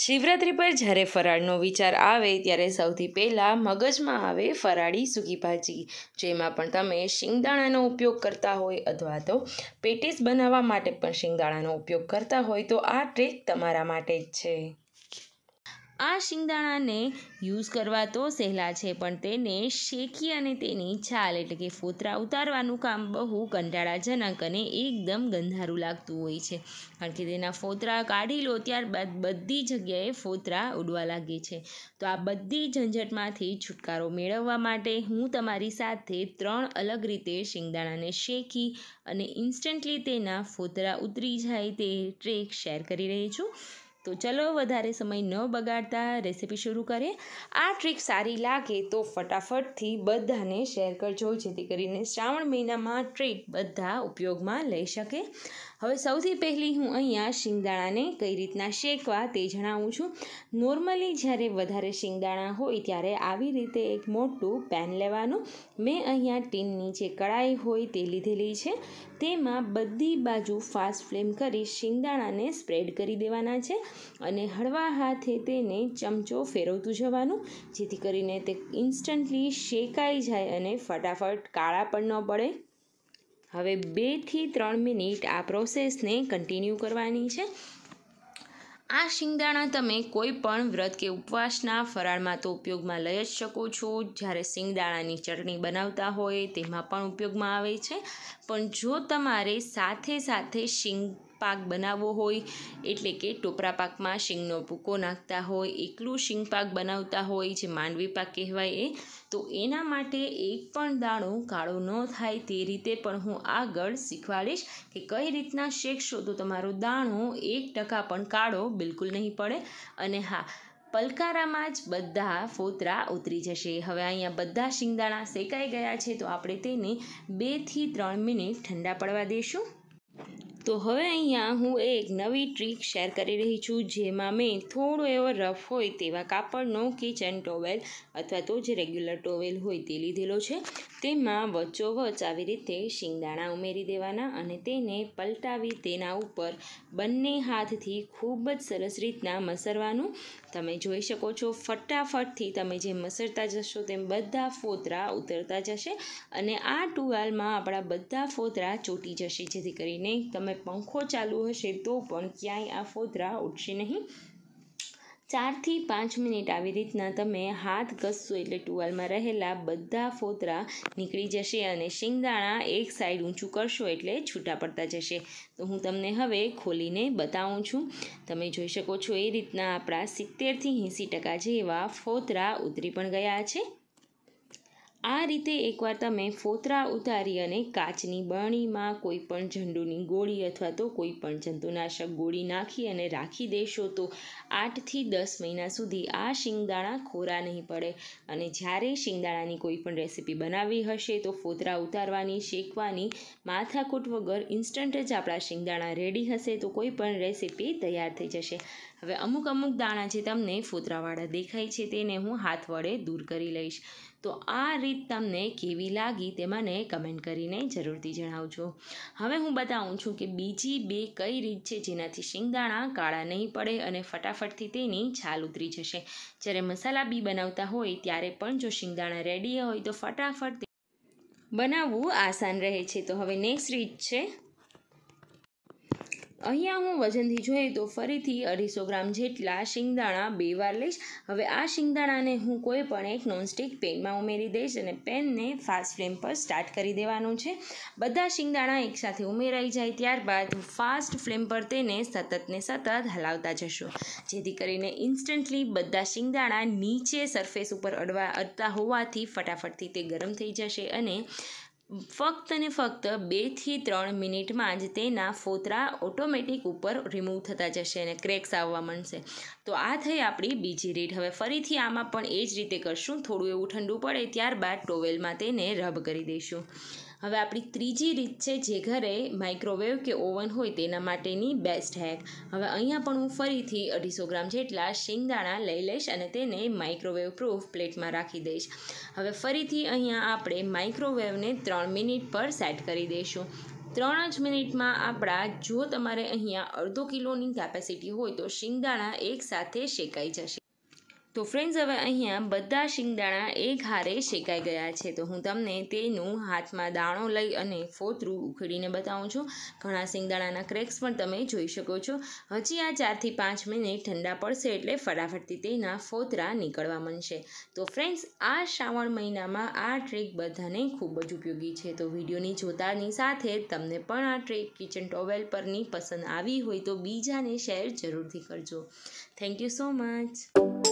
શિવરાત્રિ પર જ્યારે ફરાળનો વિચાર આવે ત્યારે સૌથી પહેલાં મગજમાં આવે ફરાળી સૂકી ભાજી જેમાં પણ તમે શિંગદાણાનો ઉપયોગ કરતા હોય અથવા તો પેટીસ બનાવવા માટે પણ શિંગદાણાનો ઉપયોગ કરતા હોય તો આ ટ્રીક તમારા માટે જ છે આ શિંગદાણાને યુઝ કરવા તો સહેલા છે પણ તેને શેકી અને તેની છાલ એટલે કે ફોતરા ઉતારવાનું કામ બહુ કંટાળાજનક અને એકદમ ગંધારું લાગતું હોય છે કારણ કે તેના ફોતરા કાઢી લો ત્યારબાદ બધી જગ્યાએ ફોતરા ઉડવા લાગે છે તો આ બધી ઝંઝટમાંથી છુટકારો મેળવવા માટે હું તમારી સાથે ત્રણ અલગ રીતે શિંગદાણાને શેકી અને ઇન્સ્ટન્ટલી તેના ફોતરા ઉતરી જાય તે ટ્રેક શેર કરી રહી છું તો ચલો વધારે સમય ન બગાડતા રેસીપી શરૂ કરીએ આ ટ્રીક સારી લાગે તો ફટાફટથી બધાને શેર કરજો જેથી કરીને શ્રાવણ મહિનામાં ટ્રીક બધા ઉપયોગમાં લઈ શકે હવે સૌથી પહેલી હું અહીંયા શિંગદાણાને કઈ રીતના શેકવા તે જણાવું છું નોર્મલી જ્યારે વધારે શિંગદાણા હોય ત્યારે આવી રીતે એક મોટું પેન લેવાનું મેં અહીંયા ટીનની જે કડાઈ હોય તે લીધેલી છે તેમાં બધી બાજુ ફાસ્ટ ફ્લેમ કરી શિંગદાણાને સ્પ્રેડ કરી દેવાના છે અને હળવા હાથે તેને ચમચો ફેરવતું જવાનું જેથી કરીને તે ઇન્સ્ટન્ટલી શેકાઈ જાય અને ફટાફટ કાળા પણ ન પડે હવે બેથી ત્રણ મિનિટ આ પ્રોસેસને કન્ટિન્યુ કરવાની છે આ શિંગદાણા તમે કોઈ પણ વ્રત કે ઉપવાસના ફરાળમાં તો ઉપયોગમાં લઈ જ શકો છો જ્યારે શિંગદાણાની ચટણી બનાવતા હોય તેમાં પણ ઉપયોગમાં આવે છે પણ જો તમારે સાથે સાથે શિંગ પાક બનાવવો હોય એટલે કે ટોપરા પાકમાં શીંગનો ભૂકો નાખતા હોય એકલું શીંગ પાક બનાવતા હોય જે માંડવી પાક કહેવાય એ તો એના માટે એક પણ દાણો કાળો ન થાય તે રીતે પણ હું આગળ શીખવાડીશ કે કઈ રીતના શેકશો તો તમારો દાણો એક ટકા પણ કાળો બિલકુલ નહીં પડે અને હા પલકારામાં જ બધા ફોતરા ઉતરી જશે હવે અહીંયા બધા શિંગદાણા શેકાઈ ગયા છે તો આપણે તેને બેથી ત્રણ મિનિટ ઠંડા પડવા દઈશું તો હવે અહીંયા હું એક નવી ટ્રીક શેર કરી રહી છું જેમાં મેં થોડો એવો રફ હોય તેવા કાપડનો કિચન ટોવેલ અથવા તો જે રેગ્યુલર ટોવેલ હોય તે લીધેલો છે તેમાં વચ્ચોવચ આવી રીતે શિંગદાણા ઉમેરી દેવાના અને તેને પલટાવી તેના ઉપર બંને હાથથી ખૂબ જ સરસ રીતના મસરવાનું તમે જોઈ શકો છો ફટાફટથી તમે જેમ મસરતા જશો તેમ બધા ફોતરા ઉતરતા જશે અને આ ટુવાલમાં આપણા બધા ફોતરા ચોટી જશે જેથી કરીને તમે પંખો ચાલુ હશે તો પણ ક્યાંય આ ફોતરા ઉઠશે નહીં ચારથી પાંચ મિનિટ આવી રીતના તમે હાથ ઘસશો એટલે ટુવાલમાં રહેલા બધા ફોતરા નીકળી જશે અને શિંગદાણા એક સાઈડ ઊંચું કરશો એટલે છૂટા પડતા જશે તો હું તમને હવે ખોલીને બતાવું છું તમે જોઈ શકો છો એ રીતના આપણા સિત્તેરથી એંસી ટકા જેવા ફોતરા ઉતરી પણ ગયા છે આ રીતે એકવાર તમે ફોતરા ઉતારી અને કાચની બરણીમાં કોઈ પણ જંડુની ગોળી અથવા તો કોઈ પણ જંતુનાશક ગોળી નાખી અને રાખી દેશો તો આઠથી દસ મહિના સુધી આ શિંગદાણા ખોરા નહીં પડે અને જ્યારે શિંગદાણાની કોઈ પણ રેસીપી બનાવવી હશે તો ફોતરા ઉતારવાની શેકવાની માથાકૂટ વગર ઇન્સ્ટન્ટ જ આપણા શિંગદાણા રેડી હશે તો કોઈ પણ રેસીપી તૈયાર થઈ જશે હવે અમુક અમુક દાણા જે તમને ફોતરાવાળા દેખાય છે તેને હું હાથ વડે દૂર કરી લઈશ તો આ રીત તમને કેવી લાગી તે મને કમેન્ટ કરીને જરૂરથી જણાવજો હવે હું બતાવું છું કે બીજી બે કઈ રીત છે જેનાથી શિંગદાણા કાળા નહીં પડે અને ફટાફટથી તેની છાલ ઉતરી જશે જ્યારે મસાલા બી બનાવતા હોય ત્યારે પણ જો શિંગદાણા રેડી હોય તો ફટાફટ બનાવવું આસાન રહે છે તો હવે નેક્સ્ટ રીત છે અહીંયા હું વજનથી જોઈએ તો ફરીથી અઢીસો ગ્રામ જેટલા શિંગદાણા બે વાર લઈશ હવે આ શિંગદાણાને હું કોઈ પણ એક નોનસ્ટિક પેનમાં ઉમેરી દઈશ અને પેનને ફાસ્ટ ફ્લેમ પર સ્ટાર્ટ કરી દેવાનું છે બધા શિંગદાણા એકસાથે ઉમેરાઈ જાય ત્યારબાદ ફાસ્ટ ફ્લેમ પર તેને સતત ને સતત હલાવતા જશો જેથી કરીને ઇન્સ્ટન્ટલી બધા શિંગદાણા નીચે સરફેસ ઉપર અડવા અડતા હોવાથી ફટાફટથી તે ગરમ થઈ જશે અને ફક્ત ને ફક્ત બેથી ત્રણ મિનિટમાં જ તેના ફોતરા ઓટોમેટિક ઉપર રિમૂવ થતા જશે અને ક્રેક્સ આવવા માંડશે તો આ થઈ આપણી બીજી રીટ હવે ફરીથી આમાં પણ એ જ રીતે કરશું થોડું એવું ઠંડુ પડે ત્યારબાદ ટોવેલમાં તેને રબ કરી દઈશું હવે આપણી ત્રીજી રીત છે જે ઘરે માઇક્રોવેવ કે ઓવન હોય તેના માટેની બેસ્ટ હેક હવે અહીંયા પણ હું ફરીથી અઢીસો ગ્રામ જેટલા શિંગદાણા લઈ લઈશ અને તેને માઇક્રોવેવ પ્રૂફ પ્લેટમાં રાખી દઈશ હવે ફરીથી અહીંયા આપણે માઇક્રોવેવને ત્રણ મિનિટ પર સેટ કરી દઈશું ત્રણ જ મિનિટમાં આપણા જો તમારે અહીંયા અડધો કિલોની કેપેસિટી હોય તો શિંગદાણા એકસાથે શેકાઈ જશે તો ફ્રેન્ડ્સ હવે અહીંયા બધા શિંગદાણા એક હારે શેકાઈ ગયા છે તો હું તમને તેનું હાથમાં દાણો લઈ અને ફોતરું ઉખેડીને બતાવું છું ઘણા શિંગદાણાના ક્રેક્સ પણ તમે જોઈ શકો છો હજી આ ચારથી પાંચ મિનિટ ઠંડા પડશે એટલે ફટાફટથી તેના ફોતરા નીકળવા મળશે તો ફ્રેન્ડ્સ આ શ્રાવણ મહિનામાં આ ટ્રીક બધાને ખૂબ જ ઉપયોગી છે તો વિડીયોની જોતાની સાથે તમને પણ આ ટ્રીક કિચન ટોવેલ પરની પસંદ આવી હોય તો બીજાને શેર જરૂરથી કરજો થેન્ક યુ સો મચ